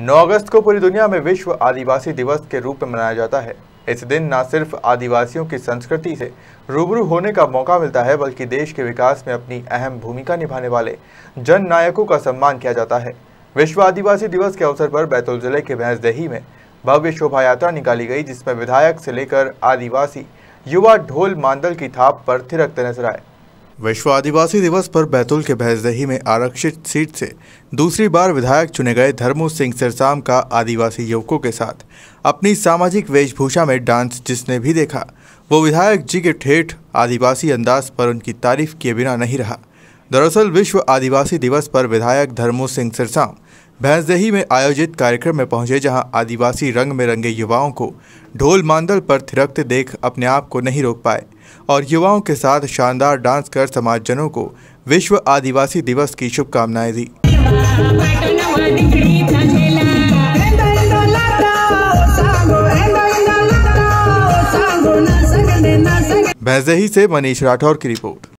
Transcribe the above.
9 अगस्त को पूरी दुनिया में विश्व आदिवासी दिवस के रूप में मनाया जाता है इस दिन न सिर्फ आदिवासियों की संस्कृति से रूबरू होने का मौका मिलता है बल्कि देश के विकास में अपनी अहम भूमिका निभाने वाले जन नायकों का सम्मान किया जाता है विश्व आदिवासी दिवस के अवसर पर बैतूल जिले के भैंसदेही में भव्य शोभा यात्रा निकाली गई जिसमें विधायक से लेकर आदिवासी युवा ढोल मांडल की थाप पर थिरकते नजर आए विश्व आदिवासी दिवस पर बैतूल के भैंसदही में आरक्षित सीट से दूसरी बार विधायक चुने गए धर्मू सिंह सिरसाम का आदिवासी युवकों के साथ अपनी सामाजिक वेशभूषा में डांस जिसने भी देखा वो विधायक जी के ठेठ आदिवासी अंदाज पर उनकी तारीफ किए बिना नहीं रहा दरअसल विश्व आदिवासी दिवस पर विधायक धर्मो सिंह सिरसा भैंसदेही में आयोजित कार्यक्रम में पहुंचे जहां आदिवासी रंग में रंगे युवाओं को ढोल मांदल पर थिरकते देख अपने आप को नहीं रोक पाए और युवाओं के साथ शानदार डांस कर समाजजनों को विश्व आदिवासी दिवस की शुभकामनाएं दी भैंसदेही से मनीष राठौर की रिपोर्ट